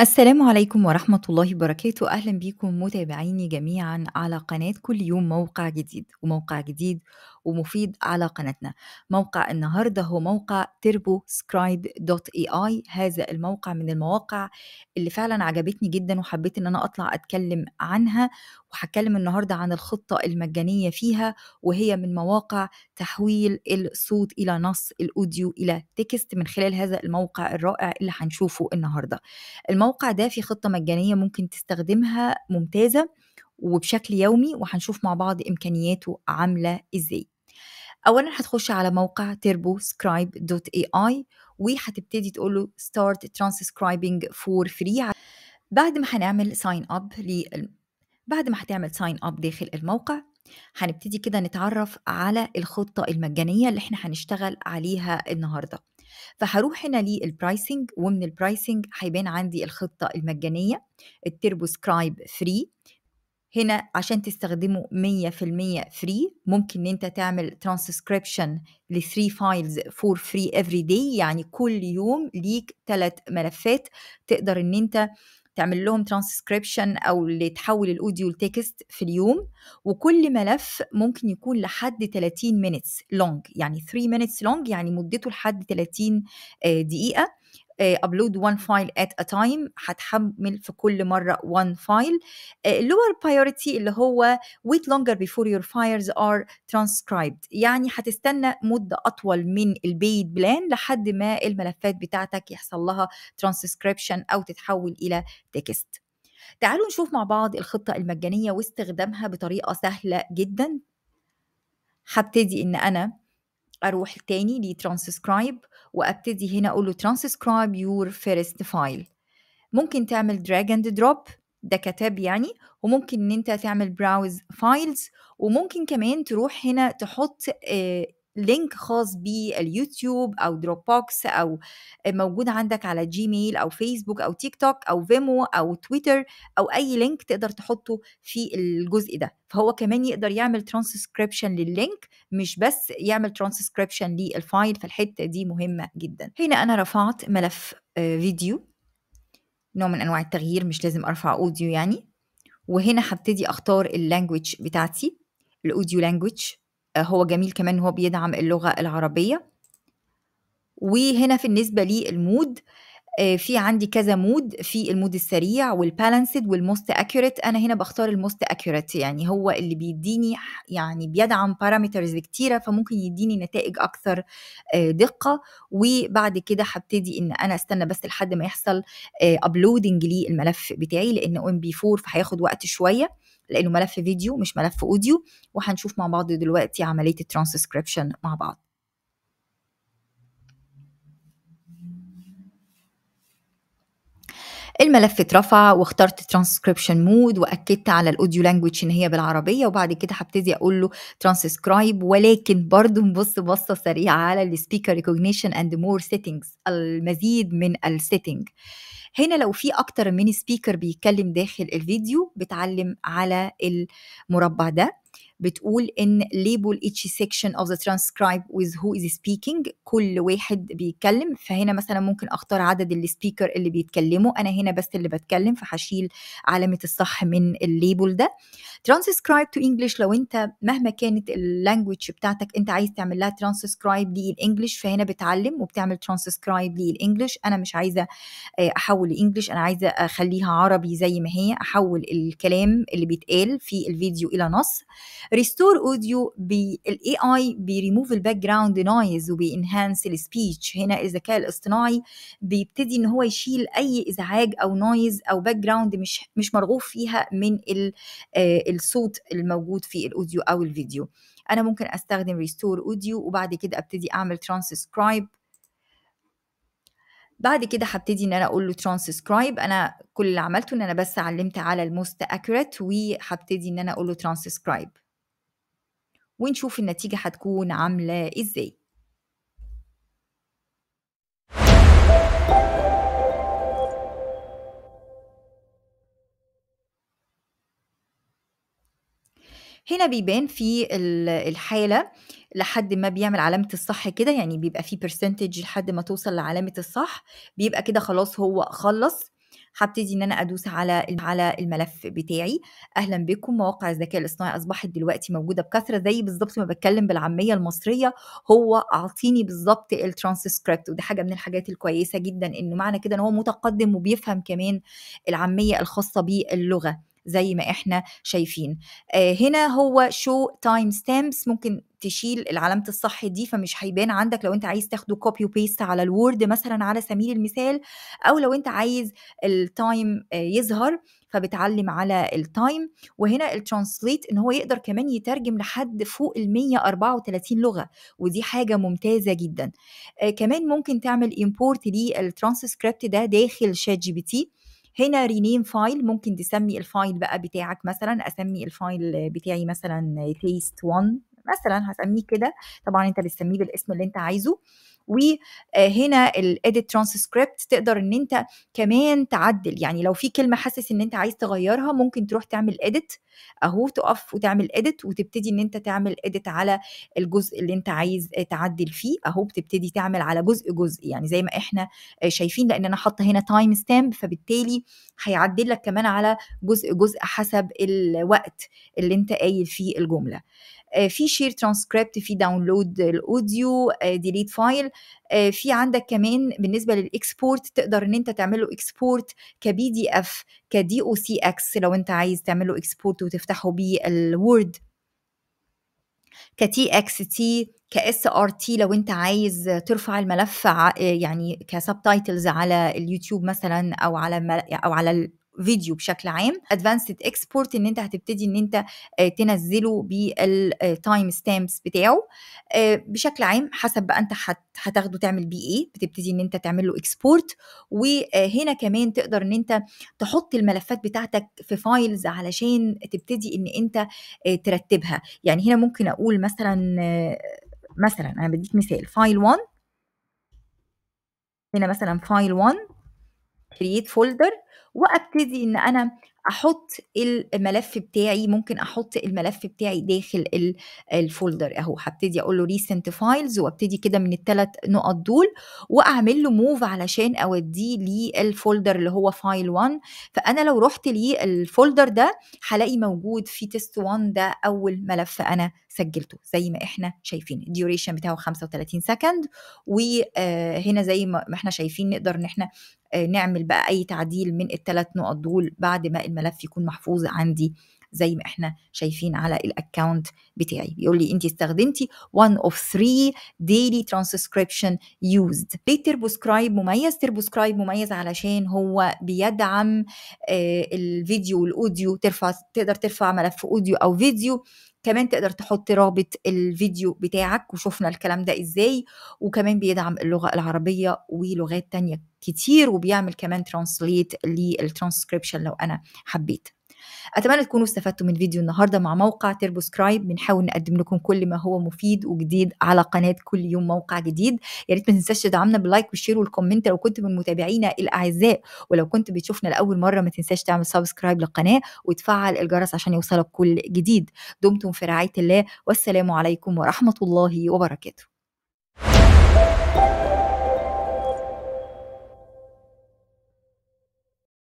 السلام عليكم ورحمة الله وبركاته أهلا بيكم متابعيني جميعا على قناة كل يوم موقع جديد وموقع جديد ومفيد على قناتنا موقع النهاردة هو موقع turboscribe.ai هذا الموقع من المواقع اللي فعلا عجبتني جدا وحبيت ان انا اطلع اتكلم عنها وهتكلم النهاردة عن الخطة المجانية فيها وهي من مواقع تحويل الصوت إلى نص الأوديو إلى تكست من خلال هذا الموقع الرائع اللي هنشوفه النهاردة الموقع ده في خطة مجانية ممكن تستخدمها ممتازة وبشكل يومي وهنشوف مع بعض إمكانياته عاملة إزاي أولا هتخش على موقع تربو سكرايب دوت اي اي وهتبتدي تقول له start transcribing for free بعد ما هنعمل ساين اب لل... بعد ما هتعمل ساين اب داخل الموقع هنبتدي كده نتعرف على الخطة المجانية اللي احنا هنشتغل عليها النهاردة فهروح هنا للبرايسنج ومن البرايسنج هيبان عندي الخطة المجانية التربو سكرايب فري هنا عشان تستخدمه 100% فري ممكن ان انت تعمل ترانسكريبشن ل 3 فايلز فور فري افري داي يعني كل يوم ليك ثلاث ملفات تقدر ان انت تعمل لهم ترانسكريبشن او اللي تحول الاوديو لتكست في اليوم وكل ملف ممكن يكون لحد 30 minutes long يعني 3 minutes long يعني مدته لحد 30 آه، دقيقه ابلود وان فايل ات ا تايم هتحمل في كل مره وان فايل اللور بريورتي اللي هو wait longer before your files are transcribed يعني هتستنى مده اطول من البيد بلان لحد ما الملفات بتاعتك يحصل لها ترانسكريبشن او تتحول الى تكست تعالوا نشوف مع بعض الخطة المجانية واستخدامها بطريقة سهلة جدا هبتدي ان انا اروح تاني لترانسكرايب وابتدي هنا اقول له ترانسكرايب يور فيرست فايل ممكن تعمل دراج اند دروب ده كتاب يعني وممكن ان انت تعمل براوز فايلز وممكن كمان تروح هنا تحط آه، لينك خاص باليوتيوب او دروب بوكس او موجود عندك على جيميل او فيسبوك او تيك توك او فيمو او تويتر او اي لينك تقدر تحطه في الجزء ده فهو كمان يقدر يعمل ترانسكريبشن لللينك مش بس يعمل ترانسكريبشن للفايل فالحته دي مهمه جدا هنا انا رفعت ملف آه، فيديو نوع من انواع التغيير مش لازم ارفع اوديو يعني وهنا هبتدي اختار اللانجوج بتاعتي الاوديو لانجوج هو جميل كمان هو بيدعم اللغة العربية وهنا في النسبة للمود آه، في عندي كذا مود في المود السريع والبالانسد والموست اكيوريت انا هنا بختار الموست اكيوريت يعني هو اللي بيديني يعني بيدعم بارامترز كتيره فممكن يديني نتائج اكثر آه، دقه وبعد كده هبتدي ان انا استنى بس لحد ما يحصل ابلودنج آه، للملف بتاعي لان ام بي 4 فهياخد وقت شويه لانه ملف فيديو مش ملف اوديو وهنشوف مع بعض دلوقتي عمليه الترانسكريبشن مع بعض الملف اترفع واخترت ترانسكريبشن مود واكدت على الاوديو لانجوج ان هي بالعربيه وبعد كده هبتدي اقول له ترانسكرايب ولكن برضه نبص بصه سريعه على السبيكر ريكوجنيشن اند مور سيتنجز المزيد من السيتنج هنا لو في اكتر من سبيكر بيتكلم داخل الفيديو بتعلم على المربع ده بتقول ان label each section of the transcribe with who is speaking كل واحد بيتكلم فهنا مثلا ممكن اختار عدد السبيكر اللي بيتكلموا انا هنا بس اللي بتكلم فهشيل علامه الصح من الليبل ده transcribe to English لو انت مهما كانت اللانجوج بتاعتك انت عايز تعمل لها transcribe للانجلش فهنا بتعلم وبتعمل transcribe للانجلش انا مش عايزه آه، احول انجلش انا عايزه اخليها عربي زي ما هي احول الكلام اللي بيتقال في الفيديو الى نص ريستور اوديو بالاي اي بيريموف الباك جراوند نويز وبينهانس السبيتش هنا الذكاء الاصطناعي بيبتدي ان هو يشيل اي ازعاج او نويز او باك جراوند مش مش مرغوب فيها من آه، الصوت الموجود في الاوديو او الفيديو انا ممكن استخدم ريستور اوديو وبعد كده ابتدي اعمل ترانسكرايب بعد كده هبتدي ان انا اقول له ترانسكرايب انا كل اللي عملته ان انا بس علمت على الموست اكوريت وهبتدي ان انا اقول له ترانسكرايب ونشوف النتيجة هتكون عاملة ازاي هنا بيبان في الحاله لحد ما بيعمل علامه الصح كده يعني بيبقى في برسنتج لحد ما توصل لعلامه الصح بيبقى كده خلاص هو خلص هبتدي ان انا ادوس على على الملف بتاعي اهلا بكم مواقع الذكاء الاصطناعي اصبحت دلوقتي موجوده بكثره زي بالظبط ما بتكلم بالعاميه المصريه هو اعطيني بالظبط الترانسكريبت ودي حاجه من الحاجات الكويسه جدا انه معنى كده ان هو متقدم وبيفهم كمان العاميه الخاصه باللغه زي ما احنا شايفين آه، هنا هو شو تايم ستامبس ممكن تشيل العلامة الصح دي فمش هيبان عندك لو انت عايز تاخده كوبي وبيست على الوورد مثلا على سبيل المثال او لو انت عايز التايم آه، يظهر فبتعلم على التايم وهنا الترانسليت ان هو يقدر كمان يترجم لحد فوق ال 134 لغه ودي حاجه ممتازه جدا آه، كمان ممكن تعمل امبورت للترانسكريبت ده داخل شات جي بي تي هنا رينيم فايل ممكن تسمي الفايل بقى بتاعك مثلا اسمي الفايل بتاعي مثلا تيست 1 مثلا هسميه كده طبعا انت بتسميه بالاسم اللي انت عايزه وهنا الايديت ترانسكريبت تقدر ان انت كمان تعدل يعني لو في كلمه حاسس ان انت عايز تغيرها ممكن تروح تعمل ايديت اهو تقف وتعمل ايديت وتبتدي ان انت تعمل ايديت على الجزء اللي انت عايز تعدل فيه اهو بتبتدي تعمل على جزء جزء يعني زي ما احنا آه، شايفين لان انا حاطه هنا تايم ستامب فبالتالي هيعدل لك كمان على جزء جزء حسب الوقت اللي انت قايل فيه الجمله آه، في شير ترانسكريبت في داونلود الاوديو ديليت فايل في عندك كمان بالنسبه للاكسبورت تقدر ان انت تعمله اكسبورت كبي دي اف كدي او سي اكس لو انت عايز تعمله اكسبورت وتفتحه بالوورد كتي اكس تي كاس ار تي لو انت عايز ترفع الملف يعني كسبتايتلز على اليوتيوب مثلا او على او على فيديو بشكل عام ادفانسد اكسبورت ان انت هتبتدي ان انت آه، تنزله بالتايم آه، ستامبس بتاعه آه، بشكل عام حسب بقى انت هتاخده تعمل بيه ايه بتبتدي ان انت تعمل له اكسبورت وهنا كمان تقدر ان انت تحط الملفات بتاعتك في فايلز علشان تبتدي ان انت ترتبها يعني هنا ممكن اقول مثلا مثلا انا بديك مثال فايل 1 هنا مثلا فايل 1 create folder وابتدي ان انا احط الملف بتاعي ممكن احط الملف بتاعي داخل الفولدر اهو هبتدي اقول له ريسنت فايلز وابتدي كده من الثلاث نقط دول واعمل له موف علشان اوديه للفولدر اللي هو فايل 1 فانا لو رحت للفولدر ده هلاقي موجود في تيست 1 ده اول ملف انا سجلته زي ما احنا شايفين الديوريشن بتاعه 35 سكند وهنا زي ما احنا شايفين نقدر ان احنا آه، نعمل بقى اي تعديل من الثلاث نقط دول بعد ما الملف يكون محفوظ عندي زي ما احنا شايفين على الاكونت بتاعي بيقول لي انت استخدمتي one of three daily transcription used ليه تربوسكرايب مميز تربوسكرايب مميز علشان هو بيدعم آه، الفيديو والاوديو ترفع تقدر ترفع ملف اوديو او فيديو كمان تقدر تحط رابط الفيديو بتاعك وشوفنا الكلام ده ازاي وكمان بيدعم اللغة العربية ولغات تانية كتير وبيعمل كمان ترانسليت للترانسكريبشن لو انا حبيت أتمنى تكونوا استفدتوا من فيديو النهاردة مع موقع تيربو سكرايب بنحاول نقدم لكم كل ما هو مفيد وجديد على قناة كل يوم موقع جديد يا ريت ما تنساش تدعمنا باللايك والشير والكومنت لو كنت من متابعينا الأعزاء ولو كنت بتشوفنا لأول مرة ما تنساش تعمل سبسكرايب للقناة وتفعل الجرس عشان يوصلك كل جديد دمتم في رعاية الله والسلام عليكم ورحمة الله وبركاته